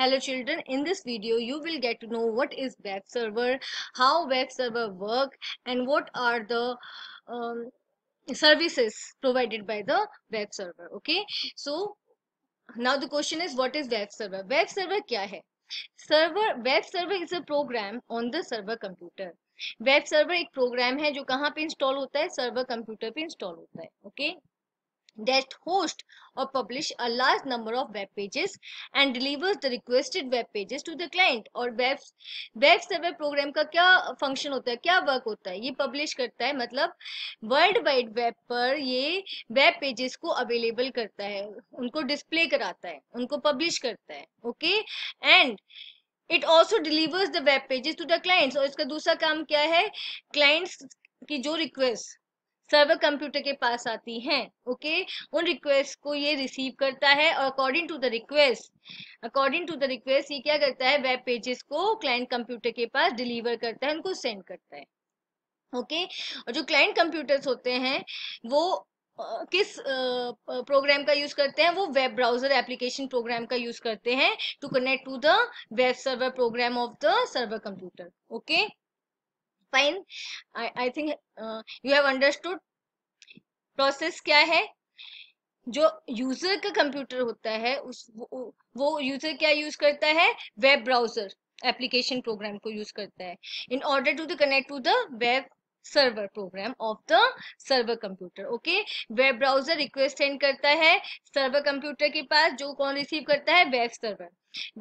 Hello children, in this video you will get to know what is web server, how web server work and what are the um, services provided by the web server. Okay, so now the question is what is web server? Web server kya hai? Server, web server is a program on the server computer. Web server एक program है जो कहाँ पे install होता है server computer पे install होता है okay okay? that host or publish a large number of web pages and delivers the requested web pages to the client or web web server program ka kya function hota hai kya work hota hai ye publish karta hai matlab world wide web par ye web pages ko available karta hai unko display karata hai unko publish karta hai okay and it also delivers the web pages to the clients aur iska dusra kaam kya hai clients ki jo request server computer के पास आती हैं okay उन request को ये receive करता है और according to the request according to the request ये क्या करता है वेब पेजेस को क्लाइंट कंप्यूटर के पास डिलीवर करता है उनको सेंड करता है ओके okay? और जो क्लाइंट कंप्यूटर्स होते हैं वो किस प्रोग्राम का यूज करते हैं वो वेब ब्राउजर एप्लीकेशन प्रोग्राम का यूज करते हैं to connect to the web server program of the server computer okay fine I think you have understood process क्या है जो यूजर का कंप्यूटर होता है उस वो, यूजर क्या यूज करता है वेब ब्राउजर एप्लीकेशन प्रोग्राम को यूज करता है in order to the connect to the web server program of the server computer okay web browser request send करता है सर्वर कंप्यूटर के पास जो कौन रिसीव करता है web server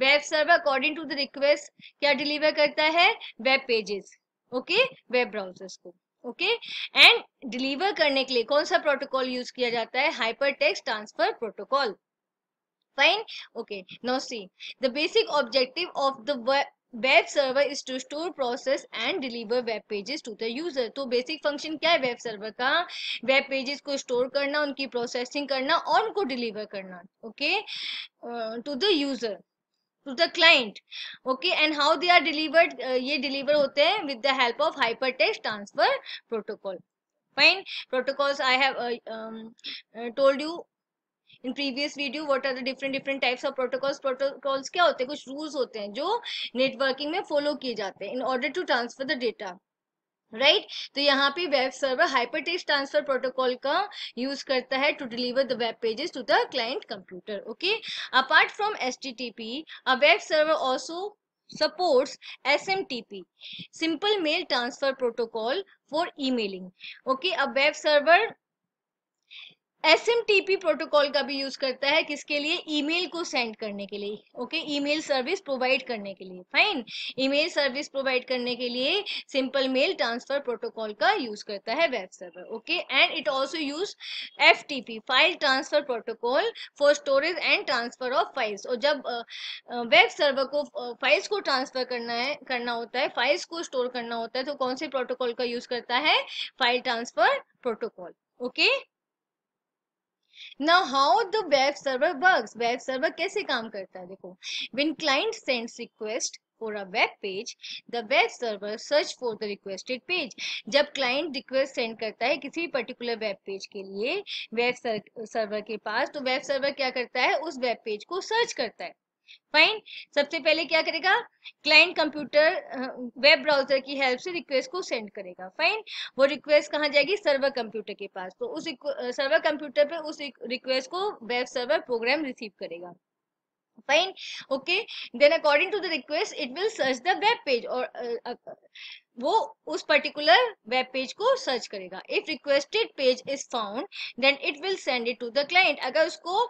web server according to the request क्या डिलीवर करता है web pages okay web browsers को ओके एंड डिलीवर करने के लिए कौन सा प्रोटोकॉल यूज किया जाता है hyper text transfer protocol fine okay now see the basic objective of the web server is to store process and deliver web pages to the user तो basic function क्या है वेब सर्वर का web pages को store करना उनकी processing करना और उनको डिलीवर करना okay to the user to the client okay and how they are delivered ये डिलीवर होते हैं with the help of hyper text transfer protocol fine protocols i have uh, um, uh, told you in previous video what are the different different types of protocols protocols क्या होते हैं कुछ rules होते हैं जो networking में follow किए जाते हैं in order to transfer the data right right? तो यहाँ पे web server hyper text transfer protocol का यूज करता है to deliver the web pages to the client computer okay apart from S T T P a web server also supports SMTP simple mail transfer protocol for emailing okay अब web server S protocol का भी use करता है किसके लिए email को send करने के लिए ओके ईमेल सर्विस प्रोवाइड करने के लिए फाइन ईमेल सर्विस प्रोवाइड करने के लिए सिंपल मेल ट्रांसफर प्रोटोकॉल का यूज करता है web server okay and it also use F file transfer protocol for storage and transfer of files और जब वेब सर्वर को फाइल्स को ट्रांसफर करना है करना होता है फाइल्स को स्टोर करना होता है तो कौन से प्रोटोकॉल का यूज करता है file transfer protocol okay Now how the web server works? Web server कैसे काम करता है देखो When client sends request for a web page the web server search for the requested page जब क्लाइंट रिक्वेस्ट सेंड करता है किसी particular web page के लिए वेब सर्वर के पास तो वेब सर्वर क्या करता है उस वेब पेज को सर्च करता है फाइन सबसे पहले क्या करेगा क्लाइंट कंप्यूटर वेब ब्राउजर की हेल्प से रिक्वेस्ट को सेंड करेगा फाइन वो रिक्वेस्ट कहाँ जाएगी सर्वर कंप्यूटर के पास तो उस सर्वर कंप्यूटर पे उस रिक्वेस्ट को वेब सर्वर प्रोग्राम रिसीव करेगा fine okay then according to the request it will search the web page और वो उस पर्टिकुलर वेब पेज को सर्च करेगा if requested page is found then it will send it to the client अगर उसको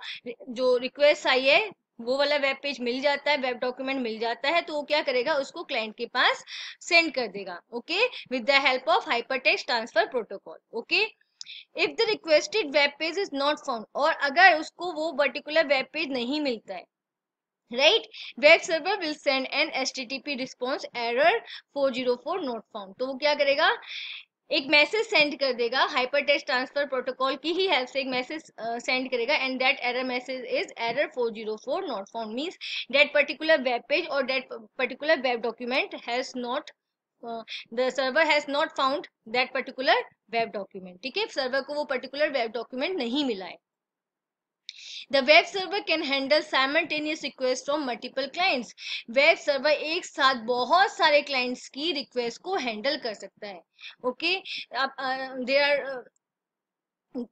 जो request आई है वो वाला वेब पेज मिल जाता है वेब डॉक्यूमेंट मिल जाता है तो वो क्या करेगा उसको क्लाइंट के पास सेंड कर देगा okay with the help of text transfer protocol okay if the requested web page is not found और अगर उसको वो पर्टिकुलर वेब पेज नहीं मिलता है right web server will an S T T P response error four zero four not found तो वो क्या करेगा एक मैसेज सेंड कर देगा हाइपर टेस्ट ट्रांसफर प्रोटोकॉल की ही हेल्प से एक मैसेज सेंड uh, करेगा and that error message is error 404 not found means that particular web page और that particular web document has not the server has not found that particular web document ठीक है server को वो particular web document नहीं मिला है The web server can handle simultaneous requests from multiple clients. Web server एक साथ बहुत सारे clients की request को handle कर सकता है ओके अब देर आर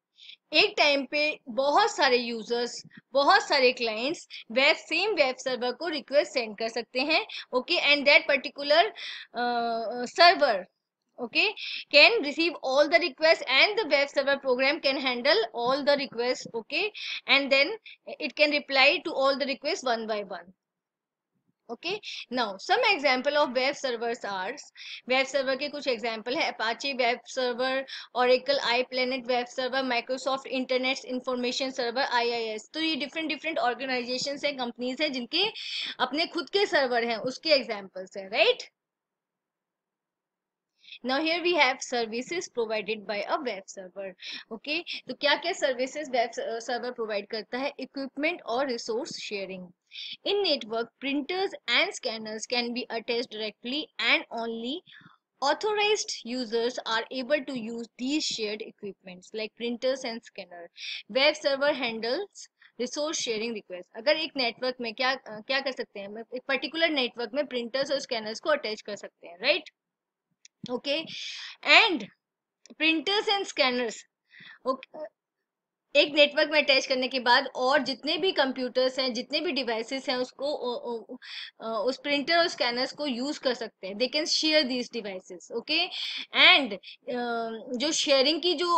एक टाइम पे बहुत सारे यूजर्स बहुत सारे clients web same web server को रिक्वेस्ट सेंड कर सकते हैं okay and that particular server okay can receive all the requests and the web server program can handle all the requests okay and then it can reply to all the requests one by one okay now some example of web servers are web server के कुछ example है Apache web server Oracle iPlanet web server Microsoft internet information server S तो ये different different organization है companies हैं जिनके अपने खुद के सर्वर हैं उसके एग्जाम्पल्स हैं right now here we have services provided by a web server okay तो क्या क्या सर्विसेज वेब सर्वर प्रोवाइड करता है इक्विपमेंट और resource sharing In network, printers and scanners can be attached directly and only authorized users are able to use these shared equipments like printers and scanner. Web server handles resource sharing request अगर एक network में क्या क्या कर सकते हैं एक particular network में प्रिंटर्स और स्कैनर्स को अटैच कर सकते हैं right right? Okay and printers and scanners okay एक नेटवर्क में अटैच करने के बाद और जितने भी कंप्यूटर्स हैं जितने भी डिवाइसेस हैं उसको उस प्रिंटर और स्कैनर्स को यूज कर सकते हैं they can share these devices okay and जो शेयरिंग की जो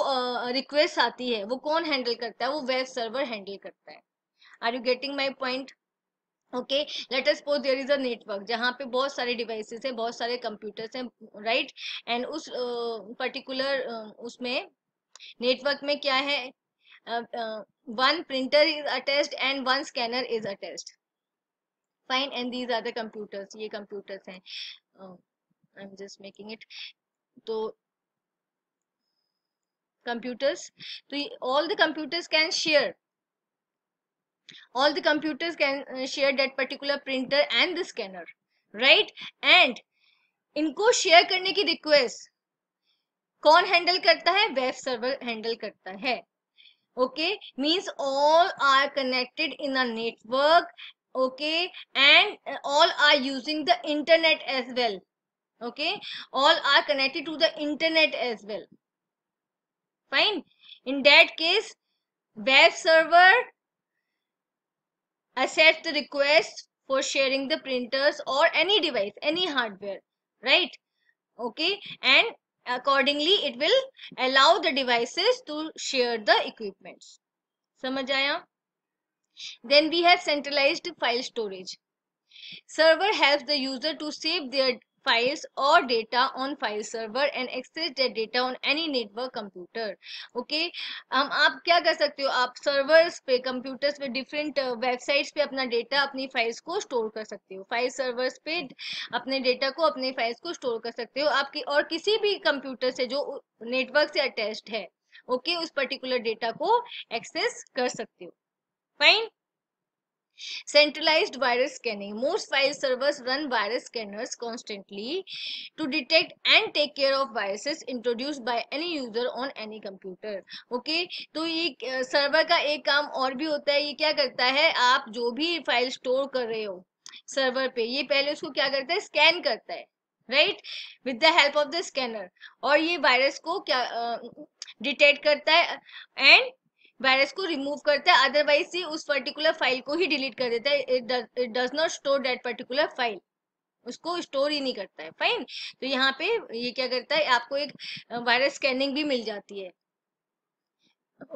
रिक्वेस्ट uh, आती है वो कौन हैंडल करता है वो वेब सर्वर हैंडल करता है are you getting my point okay let us suppose there is a network जहाँ पे बहुत सारे डिवाइसेस हैं बहुत सारे कंप्यूटर्स हैं राइट एंड उस पर्टिकुलर uh, uh, उसमें नेटवर्क में क्या है one printer is attached and one scanner is attached fine and these are the computers ये कंप्यूटर्स हैं I am just making it तो कंप्यूटर्स तो all the computers can share all the computers can share that particular printer and the scanner right and इनको share करने की request कौन handle करता है वेब सर्वर हैंडल करता है okay means all are connected in a network okay and all are using the internet as well okay all are connected to the internet as well fine in that case web server accept the request for sharing the printers or any device any hardware right okay and accordingly it will allow the devices to share the equipments Samajaya. then we have centralized file storage server helps the user to save their files or data on file server and access that data on any network computer okay हम um, आप क्या कर सकते हो आप servers पे computers पे different websites uh, पे अपना डेटा अपनी फाइल्स को स्टोर कर सकते हो फाइल सर्वर्स पे अपने डेटा को अपने फाइल्स को स्टोर कर सकते हो आपकी और किसी भी कंप्यूटर से जो नेटवर्क से अटैच्ड है ओके okay, उस पर्टिकुलर डेटा को एक्सेस कर सकते हो fine Centralized virus scanning. Most file servers run virus scanners constantly to detect and take care of viruses introduced by any user on any computer. Okay, तो ये server का एक काम और भी होता है ये क्या करता है आप जो भी फाइल स्टोर कर रहे हो सर्वर पे ये पहले उसको क्या करता है स्कैन करता है right with the help of the scanner और ये वायरस को क्या डिटेक्ट uh, करता है एंड वायरस को रिमूव करता है अदरवाइज ये उस पर्टिकुलर फाइल को ही डिलीट कर देता है it does not store that particular file उसको स्टोर ही नहीं करता है फाइन तो यहाँ पे ये क्या करता है आपको एक वायरस स्कैनिंग भी मिल जाती है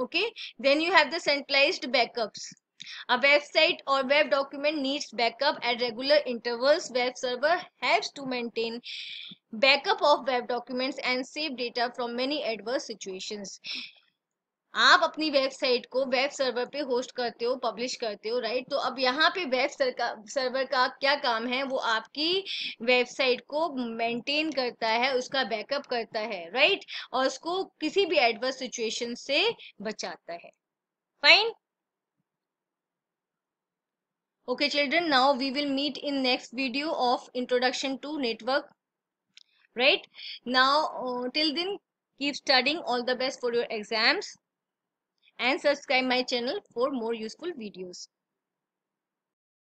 okay then you have the centralised backups A website or web document needs backup at regular intervals. Web server helps to maintain backup of web documents and save data from many adverse situations. आप अपनी website को web server पे host करते हो publish करते हो right तो अब यहाँ पे वेब सर्वर का क्या काम है वो आपकी वेबसाइट को मेंटेन करता है उसका बैकअप करता है राइट और उसको किसी भी एडवर्स सिचुएशन से बचाता है fine okay children now we will meet in next video of introduction to network right now till then keep keep all the best for your exams and subscribe my channel for more useful videos.